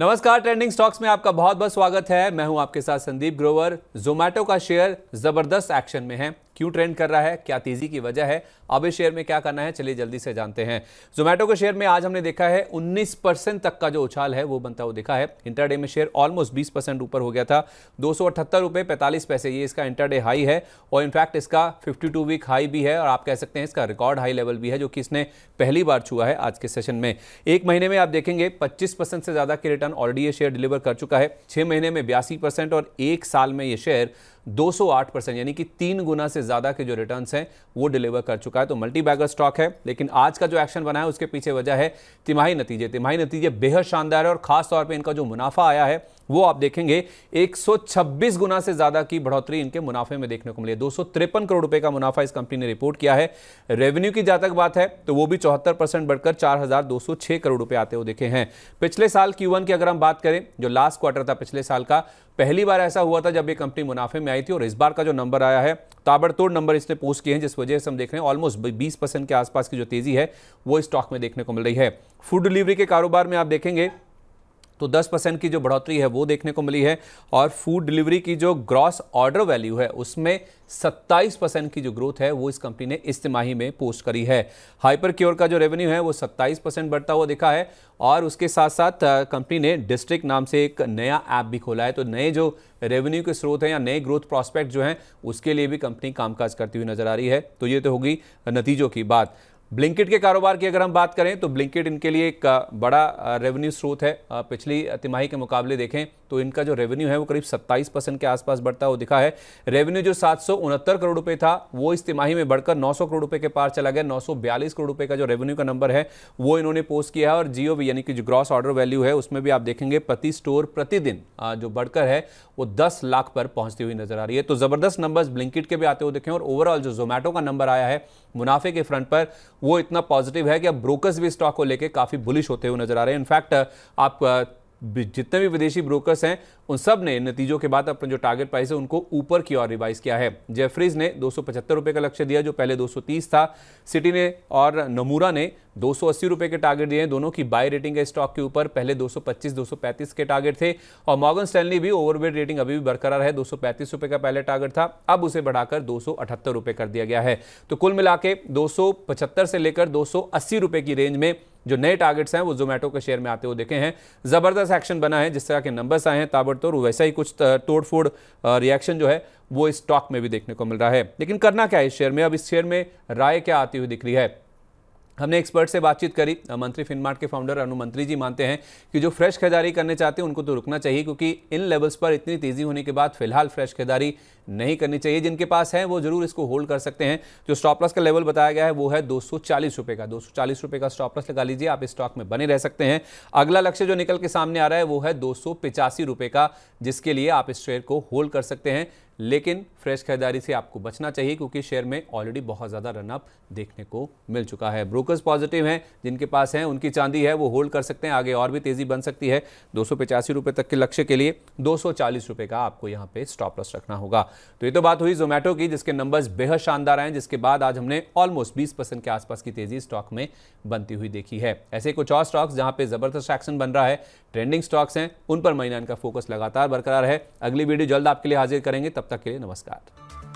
नमस्कार trending stocks में आपका बहुत बहुत स्वागत है मैं हूं आपके साथ संदीप ग्रोवर जोमैटो का शेयर जबरदस्त एक्शन में है क्यों ट्रेंड कर रहा है क्या तेजी की वजह है अब इस शेयर में क्या करना है चलिए जल्दी से जानते हैं जोमेटो के शेयर में आज हमने देखा है 19 परसेंट तक का जो उछाल है वो बनता हुआ देखा है इंटरडे में शेयर ऑलमोस्ट 20 परसेंट ऊपर हो गया था दो सौ पैसे ये इसका इंटरडे हाई है और इनफैक्ट इसका फिफ्टी वीक हाई भी है और आप कह सकते हैं इसका रिकॉर्ड हाई लेवल भी है जो कि इसने पहली बार छुआ है आज के सेशन में एक महीने में आप देखेंगे पच्चीस से ज़्यादा के रिटर्न ऑलरेडी ये शेयर डिलीवर कर चुका है छह महीने में बयासी और एक साल में ये शेयर 208 परसेंट यानी कि तीन गुना से ज़्यादा के जो रिटर्न हैं वो डिलीवर कर चुका है तो मल्टी बैगर स्टॉक है लेकिन आज का जो एक्शन बना है उसके पीछे वजह है तिमाही नतीजे तिमाही नतीजे बेहद शानदार है और खास तौर पर इनका जो मुनाफा आया है वो आप देखेंगे 126 गुना से ज़्यादा की बढ़ोतरी इनके मुनाफे में देखने को मिली है दो करोड़ रुपए का मुनाफा इस कंपनी ने रिपोर्ट किया है रेवेन्यू की जहाँ बात है तो वो भी चौहत्तर परसेंट बढ़कर 4,206 करोड़ रुपए आते हुए देखे हैं पिछले साल Q1 की अगर हम बात करें जो लास्ट क्वार्टर था पिछले साल का पहली बार ऐसा हुआ था जब ये कंपनी मुनाफे में आई थी और इस बार का जो नंबर आया है ताबड़तोड़ नंबर इसने पोस्ट किए हैं जिस वजह से हम देख रहे हैं ऑलमोस्ट 20 परसेंट के आसपास की जो तेज़ी है वो स्टॉक में देखने को मिल रही है फूड डिलीवरी के कारोबार में आप देखेंगे तो 10 परसेंट की जो बढ़ोतरी है वो देखने को मिली है और फूड डिलीवरी की जो ग्रॉस ऑर्डर वैल्यू है उसमें 27 परसेंट की जो ग्रोथ है वो इस कंपनी ने इस तिमाही में पोस्ट करी है हाइपर क्योर का जो रेवेन्यू है वो 27 परसेंट बढ़ता हुआ दिखा है और उसके साथ साथ कंपनी ने डिस्ट्रिक्ट नाम से एक नया ऐप भी खोला है तो नए जो रेवेन्यू के स्रोत हैं या नए ग्रोथ प्रॉस्पेक्ट जो हैं उसके लिए भी कंपनी कामकाज करती हुई नजर आ रही है तो ये तो होगी नतीजों की बात ब्लिंकिट के कारोबार की अगर हम बात करें तो ब्लिंकिट इनके लिए एक बड़ा रेवेन्यू स्रोत है पिछली तिमाही के मुकाबले देखें तो इनका जो रेवेन्यू है वो करीब 27 परसेंट के आसपास बढ़ता हुआ दिखा है रेवेन्यू जो सात करोड़ रुपए था वो इस तिमाही में बढ़कर 900 करोड़ रुपए के पार चला गया 942 करोड़ रुपए का जो रेवेन्यू का नंबर है वो इन्होंने पोस्ट किया है और जियो यानी कि जो ग्रॉस ऑर्डर वैल्यू है उसमें भी आप देखेंगे प्रति स्टोर प्रतिदिन जो बढ़कर है वो दस लाख पर पहुंचती हुई नजर आ रही है तो ज़बरदस्त नंबर्स ब्लिंकिट के भी आते हुए देखें और ओवरऑल जो जोमेटो का नंबर आया है मुनाफे के फ्रंट पर वो इतना पॉजिटिव है कि अब ब्रोकर्स भी स्टॉक को लेकर काफ़ी बुलिश होते हुए नजर आ रहे हैं इनफैक्ट आप जितने भी विदेशी ब्रोकर्स हैं उन सब ने नतीजों के बाद अपना जो टारगेट प्राइस है उनको ऊपर की ओर रिवाइज किया है जेफरीज ने दो रुपए का लक्ष्य दिया जो पहले 230 था सिटी ने और नमूरा ने दो रुपए के टारगेट दिए हैं दोनों की बाय रेटिंग है स्टॉक के ऊपर पहले 225 235 के टारगेट थे और मॉगन स्टैनली भी ओवरवेट रेटिंग अभी भी बरकरार है दो रुपए का पहले टारगेट था अब उसे बढ़ाकर दो रुपए कर दिया गया है तो कुल मिला के से लेकर दो रुपए की रेंज में जो नए टारगेट्स हैं वो जोमेटो के शेयर में आते हुए देखे हैं ज़बरदस्त एक्शन बना है जिस तरह के नंबर्स आए हैं ताबड़तोड़ वैसा ही कुछ तोड़फोड़ रिएक्शन जो है वो स्टॉक में भी देखने को मिल रहा है लेकिन करना क्या है इस शेयर में अब इस शेयर में राय क्या आती हुई दिख रही है हमने एक्सपर्ट से बातचीत करी मंत्री फिनमार्ट के फाउंडर अनुमंत्री जी मानते हैं कि जो फ्रेश खरीदारी करने चाहते हैं उनको तो रुकना चाहिए क्योंकि इन लेवल्स पर इतनी तेज़ी होने के बाद फिलहाल फ्रेश खरीदारी नहीं करनी चाहिए जिनके पास है वो जरूर इसको होल्ड कर सकते हैं जो स्टॉप लॉस का लेवल बताया गया है वो है दो सौ का दो सौ का स्टॉप लॉस लगा लीजिए आप स्टॉक में बने रह सकते हैं अगला लक्ष्य जो निकल के सामने आ रहा है वो है दो का जिसके लिए आप इस शेयर को होल्ड कर सकते हैं लेकिन फ्रेश खरीदारी से आपको बचना चाहिए क्योंकि शेयर में ऑलरेडी बहुत ज़्यादा रनअप देखने को मिल चुका है ब्रोकर्स पॉजिटिव हैं जिनके पास हैं उनकी चांदी है वो होल्ड कर सकते हैं आगे और भी तेज़ी बन सकती है दो रुपए तक के लक्ष्य के लिए दो रुपए का आपको यहाँ पे स्टॉप लॉस रखना होगा तो ये तो बात हुई जोमेटो की जिसके नंबर्स बेहद शानदार आए जिसके बाद आज हमने ऑलमोस्ट बीस के आसपास की तेज़ी स्टॉक में बनती हुई देखी है ऐसे कुछ और स्टॉक्स जहाँ पे ज़बरदस्त एक्शन बन रहा है ट्रेंडिंग स्टॉक्स हैं उन पर महीना इनका फोकस लगातार बरकरार है अगली वीडियो जल्द आपके लिए हाजिर करेंगे तब तक के लिए नमस्कार